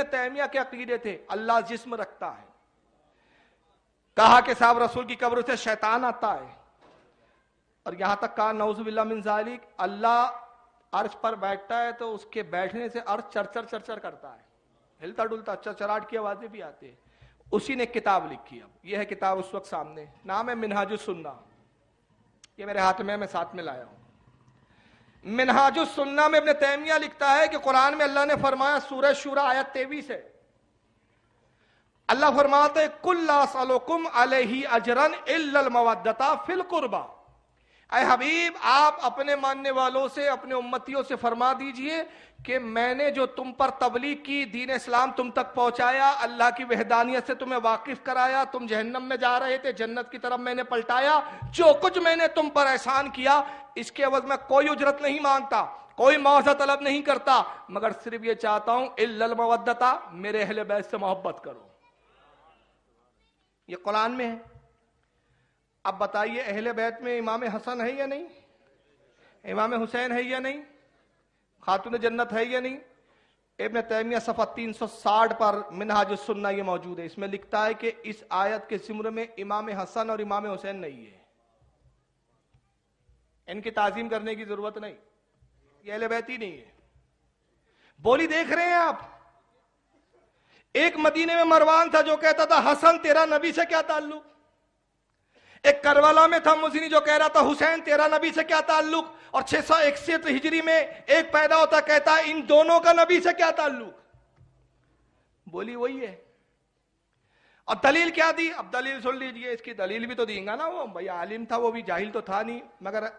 तैमिया के अकीदे थे अल्लाह जिस्म रखता है कहा कि साहब रसूल की कब्र से शैतान आता है और यहां तक कहा नौजुबिल्ला अल्लाह अर्श पर बैठता है तो उसके बैठने से अर्श चरचर चरचर करता है हिलता डुलता चरचराट की आवाजें भी आती है उसी ने किताब लिखी अब यह है किताब उस वक्त सामने नाम है मिनहाजुल सुन्ना ये मेरे हाथ में मैं साथ में लाया हूं सुन्ना में अपने तैमिया लिखता है कि कुरान में अल्लाह ने फरमाया सूरज शूरा आयत तेवीस है अल्लाह फरमाते सलोकुम अलही अजरन मवदता फिल कुर्बा अः हबीब आप अपने मानने वालों से अपने उम्मतियों से फरमा दीजिए कि मैंने जो तुम पर तबलीग की दीन इस्लाम तुम तक पहुंचाया अल्लाह की वहदानियत से तुम्हें वाकिफ कराया तुम जहन्नम में जा रहे थे जन्नत की तरफ मैंने पलटाया जो कुछ मैंने तुम पर एहसान किया इसके अवज में कोई उजरत नहीं मांगता कोई मुआवजा तलब नहीं करता मगर सिर्फ ये चाहता हूं इल्लल मेरे अहल बैस से मोहब्बत करो ये कुरान में है अब बताइए अहले बैत में इमाम हसन है या नहीं इमाम हुसैन है या नहीं खातून जन्नत है या नहीं इबन तैमिया सफ़ा 360 पर मिनहाज सुन्ना ये मौजूद है इसमें लिखता है कि इस आयत के सिमर में इमाम हसन और इमाम हुसैन नहीं है इनकी ताजीम करने की जरूरत नहीं ये अहले बैत ही नहीं है बोली देख रहे हैं आप एक मदीने में मरवान था जो कहता था हसन तेरा नबी से क्या ताल्लुक एक करवाला में था मुजनी जो कह रहा था हुसैन तेरा नबी से क्या ताल्लुक और छह सौ इकसठ हिजरी में एक पैदा होता कहता इन दोनों का नबी से क्या ताल्लुक बोली वही है अब दलील क्या दी अब दलील सुन लीजिए इसकी दलील भी तो देंगे ना वो भाई आलिम था वो भी जाहिल तो था नहीं मगर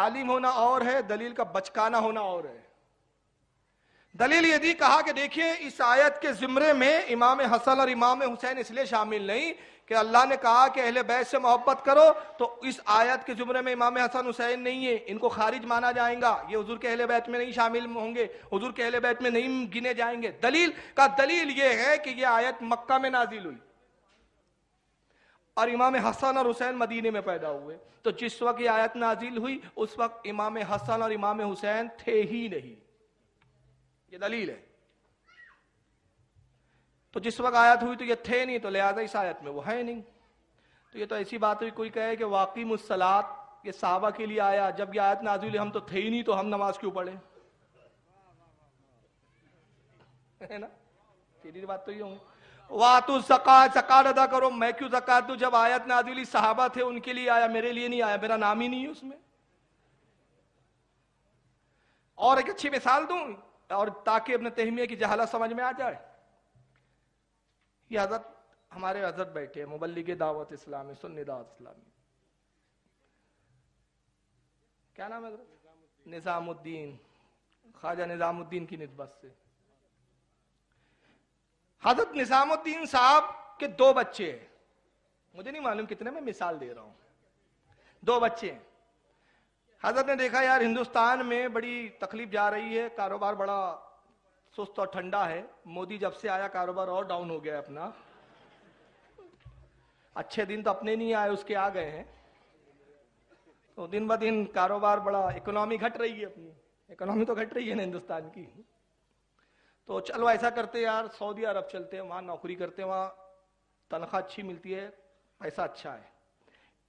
आलिम होना और है दलील का बचकाना होना और है दलील यदि कहा कि देखिए इस आयत के ज़िमरे में इमाम हसन और इमाम हुसैन इसलिए शामिल नहीं कि अल्लाह ने कहा कि अहले बैस से मोहब्बत करो तो इस आयत के ज़ुमरे में इमाम हसन हुसैन नहीं है इनको खारिज माना जाएगा ये हजूर के अहले बैत में नहीं शामिल होंगे हजूर के अहले बैत में नहीं गिने जाएंगे दलील का दलील ये है कि यह आयत मक्का में नाजिल हुई और इमाम हसन और हुसैन मदीने में पैदा हुए तो जिस वक्त ये आयत नाजिल हुई उस वक्त इमाम हसन और इमाम हुसैन थे ही नहीं ये दलील है तो जिस वक्त आयत हुई तो ये थे नहीं तो लिहाजा इस आयत में वो है नहीं तो ये तो ऐसी बात हुई कोई कहे कि वाकई मुसलात ये साहबा के लिए आया जब ये आयत नाजुल हम तो थे ही नहीं तो हम नमाज क्यों पढ़े है ना तेरी बात तो ये होगी वाह तू सका सकार अदा करो मैं क्यों जक़ात तू जब आयत नाजुली साहबा थे उनके लिए आया मेरे लिए नहीं आया मेरा नाम ही नहीं है उसमें और एक अच्छी मिसाल दूं और ताकि अपने तहमिया की जहाला समझ में आ जाए ये हजरत हमारे हजरत बैठे मुबल्ली के दावत इस्लामी सुन्नी दावत इस्लामी क्या नाम है निजामुद्दीन ख्वाजा निजामुद्दीन की नस्बत से हजरत निजामुद्दीन साहब के दो बच्चे हैं मुझे नहीं मालूम कितने मैं मिसाल दे रहा हूं दो बच्चे हैं हजरत ने देखा यार हिंदुस्तान में बड़ी तकलीफ जा रही है कारोबार बड़ा सुस्त और ठंडा है मोदी जब से आया कारोबार और डाउन हो गया अपना अच्छे दिन तो अपने नहीं आए उसके आ गए हैं तो दिन ब दिन कारोबार बड़ा इकोनॉमी घट रही है अपनी इकोनॉमी तो घट रही है ना हिंदुस्तान की तो चलो ऐसा करते यार सऊदी अरब चलते हैं वहाँ नौकरी करते हैं वहाँ तनख्वाह अच्छी मिलती है पैसा अच्छा है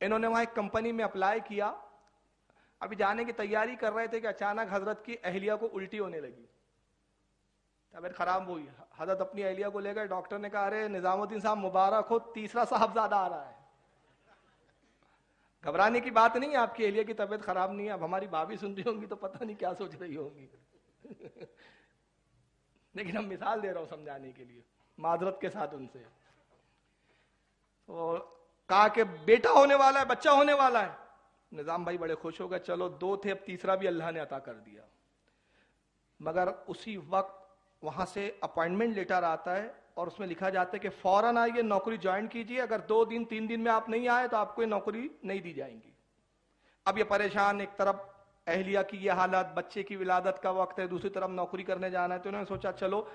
इन्होंने वहाँ एक कंपनी में अप्लाई किया अभी जाने की तैयारी कर रहे थे कि अचानक हजरत की अहलिया को उल्टी होने लगी तबियत खराब हुई हजरत अपनी अहलिया को लेकर डॉक्टर ने कहा अरे निजामुद्दीन साहब मुबारक हो तीसरा साहबजादा आ रहा है घबराने की बात नहीं है आपकी अहलिया की तबीयत खराब नहीं है अब हमारी भाभी सुन रही होंगी तो पता नहीं क्या सोच रही होंगी लेकिन हम मिसाल दे रहा हूं समझाने के लिए माजरत के साथ उनसे तो कहा कि बेटा होने वाला है बच्चा होने वाला है निज़ाम भाई बड़े खुश हो गए चलो दो थे अब तीसरा भी अल्लाह ने अता कर दिया मगर उसी वक्त वहां से अपॉइंटमेंट लेटर आता है और उसमें लिखा जाता है कि फ़ौरन आइए नौकरी ज्वाइन कीजिए अगर दो दिन तीन दिन में आप नहीं आए तो आपको ये नौकरी नहीं दी जाएंगी अब ये परेशान एक तरफ अहलिया की ये हालत बच्चे की विलादत का वक्त है दूसरी तरफ नौकरी करने जाना है तो उन्होंने सोचा चलो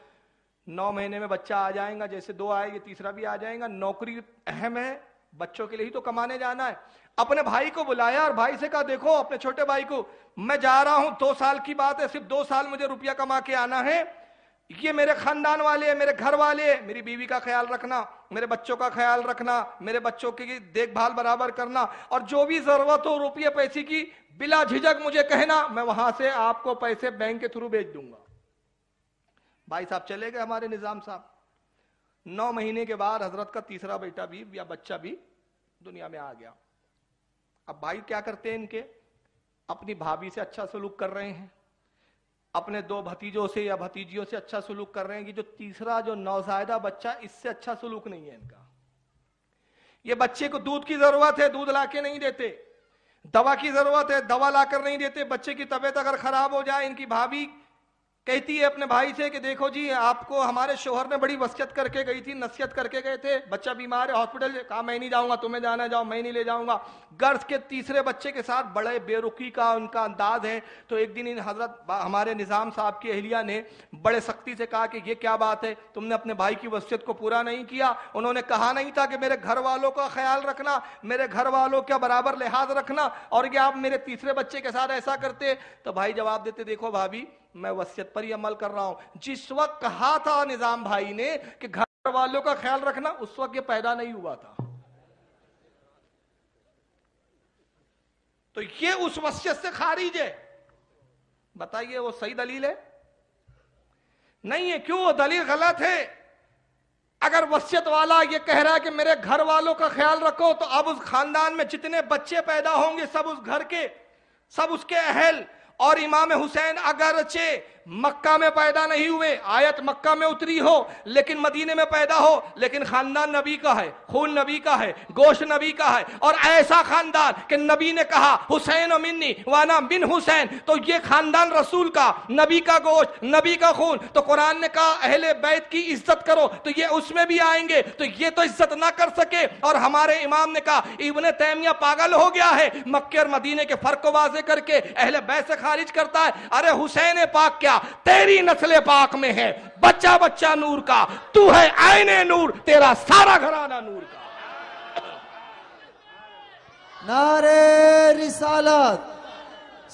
नौ महीने में बच्चा आ जाएगा जैसे दो आए ये तीसरा भी आ जाएगा नौकरी अहम है बच्चों के लिए ही तो कमाने जाना है अपने भाई को बुलाया और भाई से कहा देखो अपने छोटे भाई को मैं जा रहा हूं दो साल की बात है सिर्फ दो साल मुझे रुपया कमा के आना है ये मेरे खानदान वाले मेरे घर वाले मेरी बीवी का ख्याल रखना मेरे बच्चों का ख्याल रखना मेरे बच्चों की देखभाल बराबर करना और जो भी जरूरत हो रुपये पैसे की बिला झिझक मुझे कहना मैं वहां से आपको पैसे बैंक के थ्रू भेज दूंगा भाई साहब चले गए हमारे निजाम साहब नौ महीने के बाद हजरत का तीसरा बेटा भी या बच्चा भी दुनिया में आ गया अब भाई क्या करते हैं इनके अपनी भाभी से अच्छा सलूक कर रहे हैं अपने दो भतीजों से या भतीजियों से अच्छा सलूक कर रहे हैं कि जो तीसरा जो नौजायदा बच्चा इससे अच्छा सलूक नहीं है इनका ये बच्चे को दूध की जरूरत है दूध लाके नहीं देते दवा की जरूरत है दवा लाकर नहीं देते बच्चे की तबीयत अगर खराब हो जाए इनकी भाभी कहती है अपने भाई से कि देखो जी आपको हमारे शोहर ने बड़ी वसीयत करके गई थी नसीहत करके गए थे बच्चा बीमार है हॉस्पिटल कहा मैं नहीं जाऊंगा तुम्हें जाना जाओ मैं नहीं ले जाऊंगा गर्स के तीसरे बच्चे के साथ बड़े बेरुखी का उनका अंदाज है तो एक दिन इन हजरत हमारे निज़ाम साहब की अहलिया ने बड़े सख्ती से कहा कि ये क्या बात है तुमने अपने भाई की वसीयत को पूरा नहीं किया उन्होंने कहा नहीं था कि मेरे घर वालों का ख्याल रखना मेरे घर वालों का बराबर लिहाज रखना और क्या आप मेरे तीसरे बच्चे के साथ ऐसा करते तो भाई जवाब देते देखो भाभी मैं वसीयत पर ही अमल कर रहा हूं जिस वक्त कहा था निजाम भाई ने कि घर वालों का ख्याल रखना उस वक्त ये पैदा नहीं हुआ था तो ये उस वसीयत से खारिज है बताइए वो सही दलील है नहीं है क्यों वो दलील गलत है अगर वसीयत वाला ये कह रहा है कि मेरे घर वालों का ख्याल रखो तो अब उस खानदान में जितने बच्चे पैदा होंगे सब उस घर के सब उसके अहल और इमाम हुसैन अगरचे मक्का में पैदा नहीं हुए आयत मक्का में उतरी हो लेकिन मदीने में पैदा हो लेकिन खानदान नबी का है खून नबी का है गोश नबी का है और ऐसा खानदान कि नबी ने कहा हुसैन मिन्नी वाना बिन हुसैन तो ये खानदान रसूल का नबी का गोश नबी का खून तो कुरान ने कहा अहले बैत की इज्जत करो तो ये उसमें भी आएंगे तो ये तो इज्जत ना कर सके और हमारे इमाम ने कहा इबन तैमिया पागल हो गया है मक्के और मदीने के फर्क को वाजे करके अहले बैत से खारिज करता है अरे हुसैन पाक क्या का तेरी नस्ले पाक में है बच्चा बच्चा नूर का तू है आईने नूर तेरा सारा घराना नूर का नारे रिसालत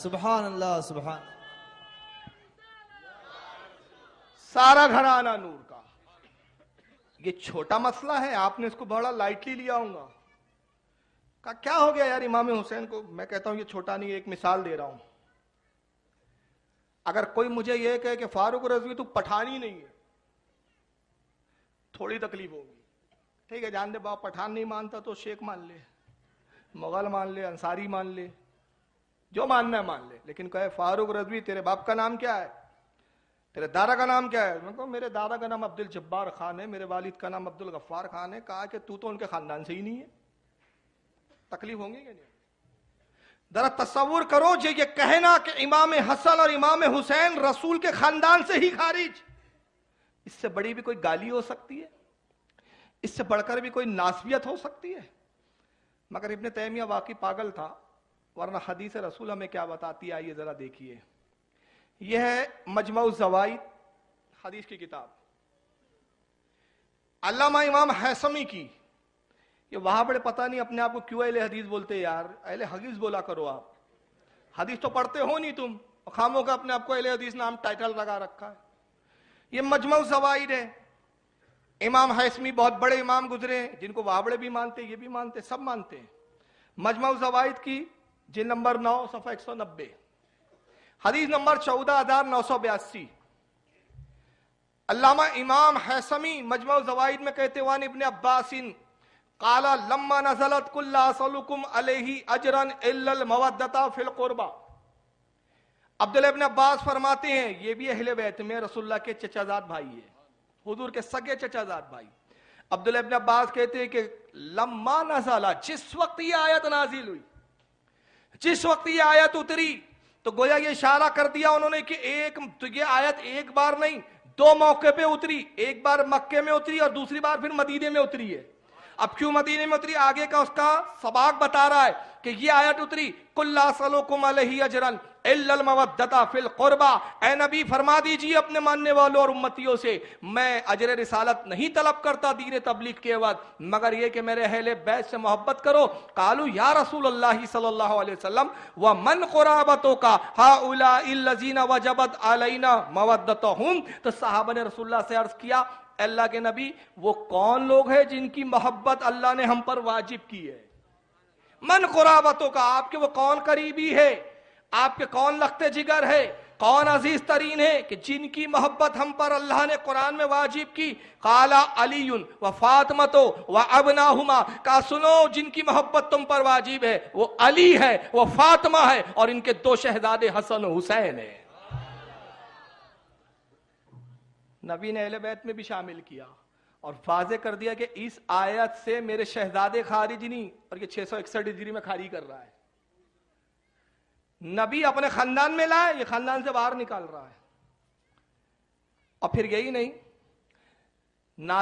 सुबहान अल्लाह सुबहान सारा घराना नूर का ये छोटा मसला है आपने इसको बड़ा लाइटली लिया होगा क्या हो गया यार इमाम हुसैन को मैं कहता हूं ये छोटा नहीं एक मिसाल दे रहा हूं अगर कोई मुझे यह कहे कि फारूक रजवी तू पठानी नहीं है थोड़ी तकलीफ होगी ठीक है जान दे बाप पठान नहीं मानता तो शेख मान ले मुगल मान ले अंसारी मान ले जो मानना है मान ले लेकिन कहे फारूक रजवी तेरे बाप का नाम क्या है तेरे दादा का नाम क्या है मतलब मेरे दादा का नाम अब्दुल जब्बार खान है मेरे वालिद का नाम अब्दुल गफ्फार खान है कहा कि तू तो उनके खानदान से ही नहीं है तकलीफ होंगी क्या नहीं जरा तस्वुर करो जो ये कहना कि इमाम हसन और इमाम हुसैन रसूल के खानदान से ही खारिज इससे बड़ी भी कोई गाली हो सकती है इससे बढ़कर भी कोई नासवियत हो सकती है मगर इबन तैमिया वाकई पागल था वरना हदीस रसूल हमें क्या बताती है आइए ज़रा देखिए यह है मजमा जवाई हदीस की किताब अल्लामा इमाम हैसमी की ये वहां बड़े पता नहीं अपने आप को क्यों अहले हदीस बोलते यार अहले हदीस बोला करो आप हदीस तो पढ़ते हो नहीं तुम खामो का अपने आपको अहले हदीस नाम टाइटल लगा रखा है ये मजमू सवाइद है इमाम हैसमी बहुत बड़े इमाम गुजरे हैं जिनको वाबड़े भी मानते ये भी मानते सब मानते हैं मजमू जवाइद की जिन नंबर नौ सफा एक सौ नब्बे हदीस नंबर चौदह हजार नौ सौ बयासी अल्लामा इमाम हैसमी मजमा जवाइद में कहते वान इबन अब्बासिन काला लम्मा नजलत कुल्लाकुम अलेही अजरन मवदता फिल कुरबा अब्दुल इबन अब्बास फरमाते हैं ये भी अहले बैत में रसुल्ला के चचाजाद भाई है हुजूर के सगे चचाजाद भाई अब्दुल इबन अब्बास कहते हैं कि लम्मा नजला जिस वक्त ये आयत नाजिल हुई जिस वक्त ये आयत उतरी तो गोया ये इशारा कर दिया उन्होंने कि एक तो ये आयत एक बार नहीं दो मौके पे उतरी एक बार मक्के में उतरी और दूसरी बार फिर मदीने में उतरी है अब क्यों मदीने में उतरी आगे का उसका सबाक बता रहा है कि ये आयत उतरी कुल्ला सलोकुम अजरन मवदता फिल कुरबा ए नबी फरमा दीजिए अपने मानने वालों और उम्मतियों से मैं अजर रिसालत नहीं तलब करता दीन तबलीग के वक्त मगर ये कि मेरे अहल बैस से मोहब्बत करो कालू या रसूल अल्लाह सल्लल्लाहु अलैहि वसल्लम व मन कुराबतों का हा उला इल्लजीना वजबत अलैना मवद्दतहुम तो साहब ने रसुल्ला से अर्ज किया अल्लाह के नबी वो कौन लोग हैं जिनकी मोहब्बत अल्लाह ने हम पर वाजिब की है मन खुराबतों का आपके वो कौन करीबी है आपके कौन लगते जिगर है कौन अजीज तरीन है कि जिनकी मोहब्बत हम पर अल्लाह ने कुरान में वाजिब की काला अली व फातमतो व अबना हुमा का सुनो जिनकी मोहब्बत तुम पर वाजिब है वो अली है वो फातमा है और इनके दो शहजादे हसन हुसैन है नबी ने अहल बैत में भी शामिल किया और वाजे कर दिया कि इस आयत से मेरे शहजादे खारिज नहीं और ये छह सौ इकसठ डिग्री में खारिज कर रहा है नबी अपने खानदान में लाए ये खानदान से बाहर निकाल रहा है और फिर यही नहीं ना